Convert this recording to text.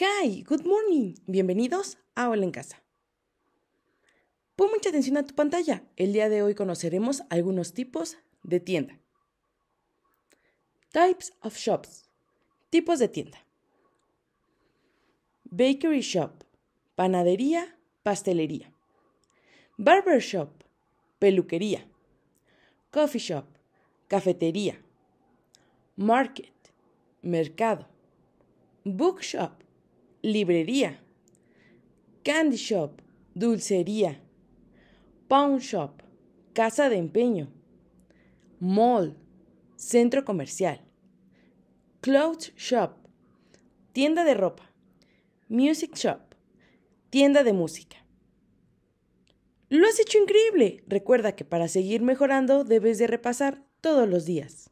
Hi, good morning. Bienvenidos a Hola en Casa. Pon mucha atención a tu pantalla. El día de hoy conoceremos algunos tipos de tienda. Types of shops. Tipos de tienda. Bakery shop. Panadería, pastelería. Barber shop. Peluquería. Coffee shop. Cafetería. Market. Mercado. Bookshop librería, candy shop, dulcería, pawn shop, casa de empeño, mall, centro comercial, clothes shop, tienda de ropa, music shop, tienda de música. Lo has hecho increíble. Recuerda que para seguir mejorando debes de repasar todos los días.